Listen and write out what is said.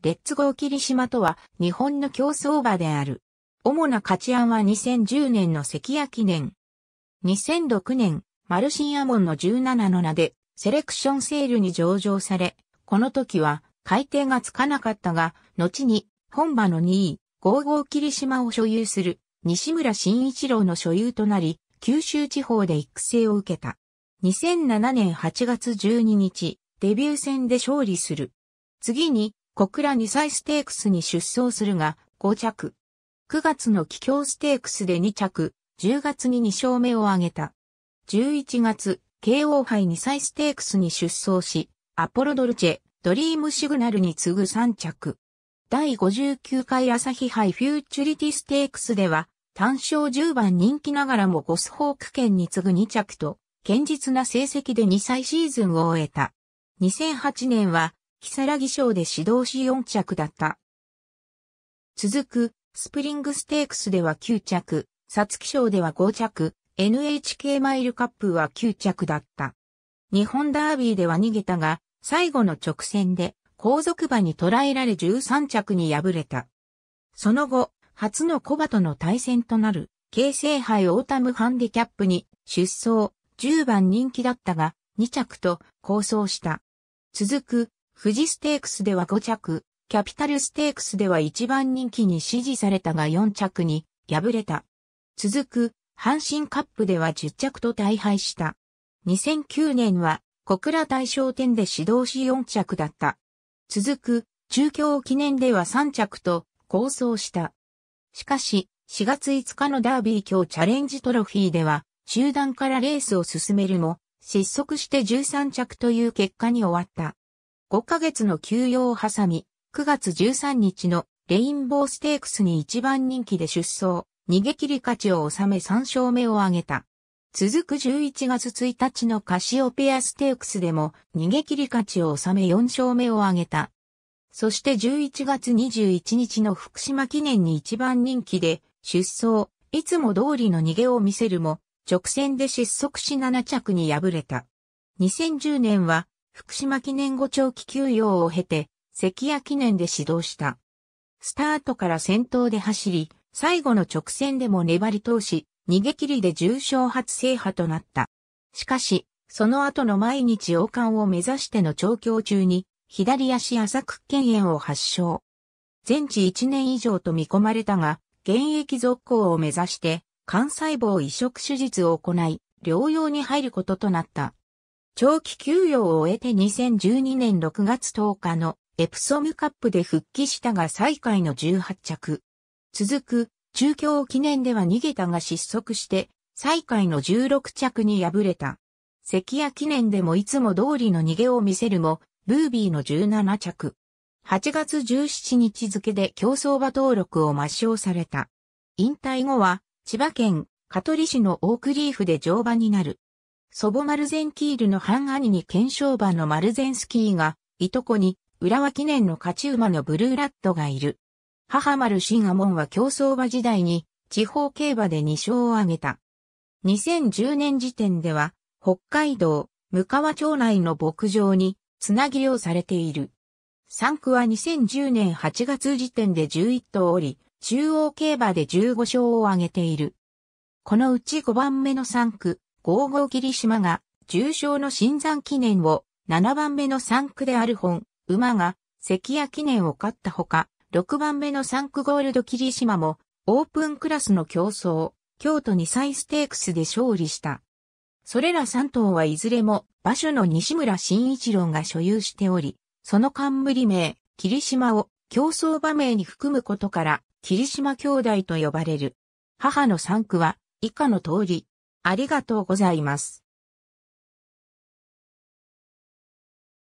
レッツゴー霧島とは日本の競争馬である。主な価値案は2010年の関谷記念。2006年、マルシンアモンの17の名でセレクションセールに上場され、この時は改定がつかなかったが、後に本場の2位、ゴーゴー霧島を所有する西村慎一郎の所有となり、九州地方で育成を受けた。2007年8月12日、デビュー戦で勝利する。次に、小倉2歳ステークスに出走するが、5着。9月の帰郷ステークスで2着、10月に2勝目を挙げた。11月、慶応杯2歳ステークスに出走し、アポロドルチェ、ドリームシグナルに次ぐ3着。第59回朝日杯フューチュリティステークスでは、単勝10番人気ながらもゴスホーク圏に次ぐ2着と、堅実な成績で2歳シーズンを終えた。2008年はラギ賞で指導し4着だった。続く、スプリングステークスでは9着、サツキ賞では5着、NHK マイルカップは9着だった。日本ダービーでは逃げたが、最後の直線で後続馬に捕らえられ13着に敗れた。その後、初のコバとの対戦となる、京成杯オータムハンディキャップに出走、10番人気だったが、2着と構想した。続く、富士ステークスでは5着、キャピタルステークスでは一番人気に支持されたが4着に敗れた。続く、阪神カップでは10着と大敗した。2009年は小倉大賞店で指導し4着だった。続く、中京記念では3着と、構想した。しかし、4月5日のダービー今日チャレンジトロフィーでは、集団からレースを進めるも、失速して13着という結果に終わった。5ヶ月の休養を挟み、9月13日のレインボーステークスに一番人気で出走、逃げ切り勝ちを収め3勝目を挙げた。続く11月1日のカシオペアステークスでも逃げ切り勝ちを収め4勝目を挙げた。そして11月21日の福島記念に一番人気で出走、いつも通りの逃げを見せるも、直線で失速し7着に敗れた。2010年は福島記念後長期休養を経て、関谷記念で指導した。スタートから先頭で走り、最後の直線でも粘り通し、逃げ切りで重傷初制覇となった。しかし、その後の毎日王冠を目指しての調教中に、左足浅く犬炎を発症。全治1年以上と見込まれたが、現役続行を目指して、肝細胞移植手術を行い、療養に入ることとなった。長期休養を終えて2012年6月10日のエプソムカップで復帰したが最下位の18着。続く中京記念では逃げたが失速して最下位の16着に敗れた。関谷記念でもいつも通りの逃げを見せるも、ブービーの17着。8月17日付で競走馬登録を抹消された。引退後は、千葉県香取市のオークリーフで乗馬になる。祖母マルゼンキールの半兄に検証馬のマルゼンスキーが、いとこに、浦和記念の勝ち馬のブルーラットがいる。母丸ンアモンは競争馬時代に、地方競馬で2勝を挙げた。2010年時点では、北海道、向川町内の牧場に、つなぎをされている。3区は2010年8月時点で11頭おり、中央競馬で15勝を挙げている。このうち5番目の3区、皇后霧島が、重賞の新山記念を、7番目の3区である本、馬が、関谷記念を勝ったほか、6番目の3区ゴールド霧島も、オープンクラスの競争、京都2歳ステークスで勝利した。それら3頭はいずれも、馬主の西村慎一郎が所有しており、その冠名、霧島を競争馬名に含むことから、霧島兄弟と呼ばれる。母の3区は、以下の通り、ありがとうございます。